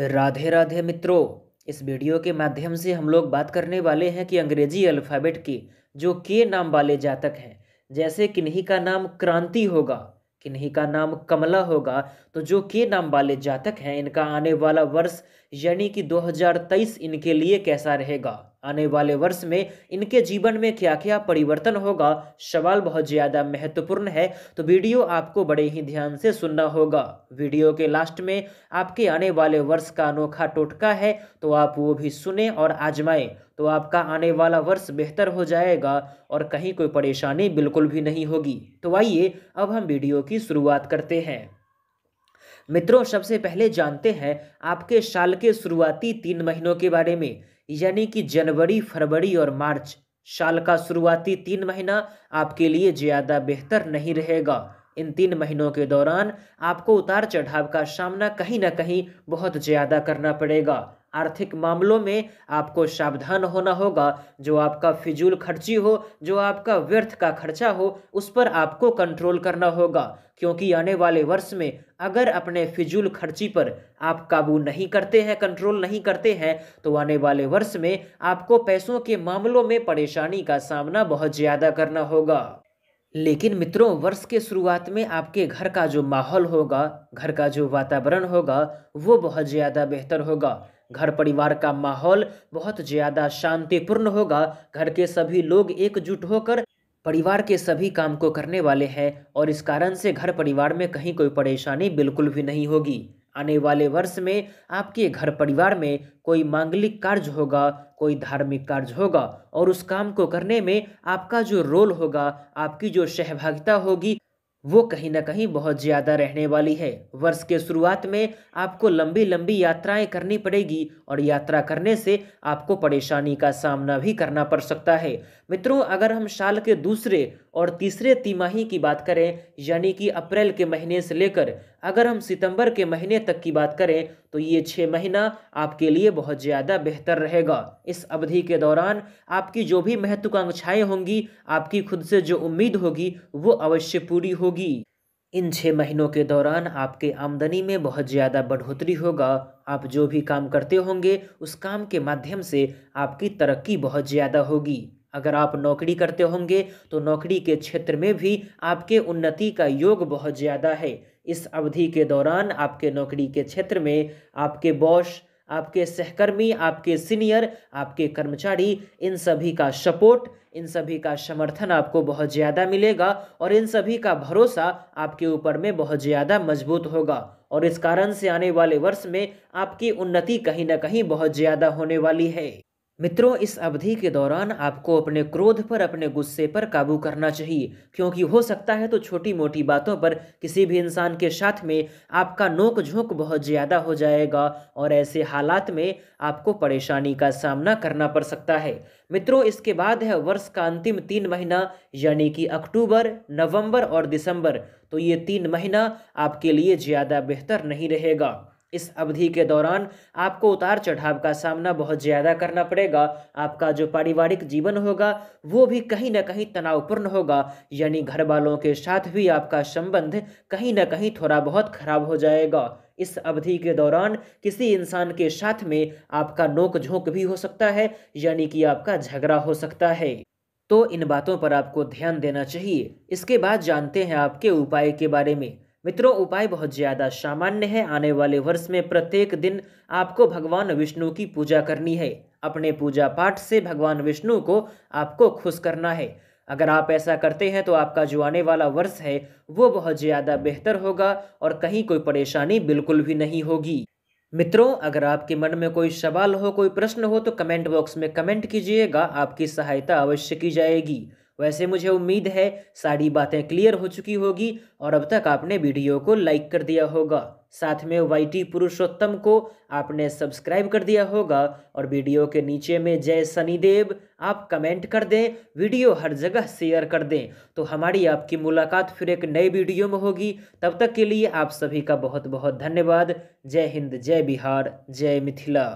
राधे राधे मित्रों इस वीडियो के माध्यम से हम लोग बात करने वाले हैं कि अंग्रेजी अल्फ़ाबेट के जो के नाम वाले जातक हैं जैसे किन्हीं का नाम क्रांति होगा किन्हीं का नाम कमला होगा तो जो के नाम वाले जातक हैं इनका आने वाला वर्ष यानी कि 2023 इनके लिए कैसा रहेगा आने वाले वर्ष में इनके जीवन में क्या क्या परिवर्तन होगा सवाल बहुत ज़्यादा महत्वपूर्ण है तो वीडियो आपको बड़े ही ध्यान से सुनना होगा वीडियो के लास्ट में आपके आने वाले वर्ष का अनोखा टोटका है तो आप वो भी सुने और आजमाएं तो आपका आने वाला वर्ष बेहतर हो जाएगा और कहीं कोई परेशानी बिल्कुल भी नहीं होगी तो आइए अब हम वीडियो की शुरुआत करते हैं मित्रों सबसे पहले जानते हैं आपके साल के शुरुआती तीन महीनों के बारे में यानी कि जनवरी फरवरी और मार्च साल का शुरुआती तीन महीना आपके लिए ज़्यादा बेहतर नहीं रहेगा इन तीन महीनों के दौरान आपको उतार चढ़ाव का सामना कहीं ना कहीं बहुत ज़्यादा करना पड़ेगा आर्थिक मामलों में आपको सावधान होना होगा जो आपका फिजूल खर्ची हो जो आपका व्यर्थ का खर्चा हो उस पर आपको कंट्रोल करना होगा क्योंकि आने वाले वर्ष में अगर अपने फिजूल खर्ची पर आप काबू नहीं करते हैं कंट्रोल नहीं करते हैं तो आने वाले वर्ष में आपको पैसों के मामलों में परेशानी का सामना बहुत ज़्यादा करना होगा लेकिन मित्रों वर्ष के शुरुआत में आपके घर का जो माहौल होगा घर का जो वातावरण होगा वो बहुत ज़्यादा बेहतर होगा घर परिवार का माहौल बहुत ज़्यादा शांतिपूर्ण होगा घर के सभी लोग एकजुट होकर परिवार के सभी काम को करने वाले हैं और इस कारण से घर परिवार में कहीं कोई परेशानी बिल्कुल भी नहीं होगी आने वाले वर्ष में आपके घर परिवार में कोई मांगलिक कार्य होगा कोई धार्मिक कार्य होगा और उस काम को करने में आपका जो रोल होगा आपकी जो सहभागिता होगी वो कहीं ना कहीं बहुत ज़्यादा रहने वाली है वर्ष के शुरुआत में आपको लंबी लंबी यात्राएं करनी पड़ेगी और यात्रा करने से आपको परेशानी का सामना भी करना पड़ सकता है मित्रों अगर हम साल के दूसरे और तीसरे तिमाही की बात करें यानी कि अप्रैल के महीने से लेकर अगर हम सितंबर के महीने तक की बात करें तो ये छः महीना आपके लिए बहुत ज़्यादा बेहतर रहेगा इस अवधि के दौरान आपकी जो भी महत्वाकांक्षाएँ होंगी आपकी खुद से जो उम्मीद होगी वो अवश्य पूरी होगी इन छः महीनों के दौरान आपके आमदनी में बहुत ज़्यादा बढ़ोतरी होगा आप जो भी काम करते होंगे उस काम के माध्यम से आपकी तरक्की बहुत ज़्यादा होगी अगर आप नौकरी करते होंगे तो नौकरी के क्षेत्र में भी आपके उन्नति का योग बहुत ज़्यादा है इस अवधि के दौरान आपके नौकरी के क्षेत्र में आपके बॉस आपके सहकर्मी आपके सीनियर आपके कर्मचारी इन सभी का सपोर्ट इन सभी का समर्थन आपको बहुत ज़्यादा मिलेगा और इन सभी का भरोसा आपके ऊपर में बहुत ज़्यादा मजबूत होगा और इस कारण से आने वाले वर्ष में आपकी उन्नति कहीं ना कहीं बहुत ज़्यादा होने वाली है मित्रों इस अवधि के दौरान आपको अपने क्रोध पर अपने गुस्से पर काबू करना चाहिए क्योंकि हो सकता है तो छोटी मोटी बातों पर किसी भी इंसान के साथ में आपका नोक झोंक बहुत ज़्यादा हो जाएगा और ऐसे हालात में आपको परेशानी का सामना करना पड़ सकता है मित्रों इसके बाद है वर्ष का अंतिम तीन महीना यानी कि अक्टूबर नवम्बर और दिसंबर तो ये तीन महीना आपके लिए ज़्यादा बेहतर नहीं रहेगा इस अवधि के दौरान आपको उतार चढ़ाव का सामना बहुत ज़्यादा करना पड़ेगा आपका जो पारिवारिक जीवन होगा वो भी कहीं ना कहीं तनावपूर्ण होगा यानी घर वालों के साथ भी आपका संबंध कहीं ना कहीं थोड़ा बहुत खराब हो जाएगा इस अवधि के दौरान किसी इंसान के साथ में आपका नोक झोंक भी हो सकता है यानी कि आपका झगड़ा हो सकता है तो इन बातों पर आपको ध्यान देना चाहिए इसके बाद जानते हैं आपके उपाय के बारे में मित्रों उपाय बहुत ज़्यादा सामान्य है आने वाले वर्ष में प्रत्येक दिन आपको भगवान विष्णु की पूजा करनी है अपने पूजा पाठ से भगवान विष्णु को आपको खुश करना है अगर आप ऐसा करते हैं तो आपका जो आने वाला वर्ष है वो बहुत ज़्यादा बेहतर होगा और कहीं कोई परेशानी बिल्कुल भी नहीं होगी मित्रों अगर आपके मन में कोई सवाल हो कोई प्रश्न हो तो कमेंट बॉक्स में कमेंट कीजिएगा आपकी सहायता अवश्य की जाएगी वैसे मुझे उम्मीद है सारी बातें क्लियर हो चुकी होगी और अब तक आपने वीडियो को लाइक कर दिया होगा साथ में वाई पुरुषोत्तम को आपने सब्सक्राइब कर दिया होगा और वीडियो के नीचे में जय सनीदेव आप कमेंट कर दें वीडियो हर जगह शेयर कर दें तो हमारी आपकी मुलाकात फिर एक नए वीडियो में होगी तब तक के लिए आप सभी का बहुत बहुत धन्यवाद जय हिंद जय बिहार जय मिथिला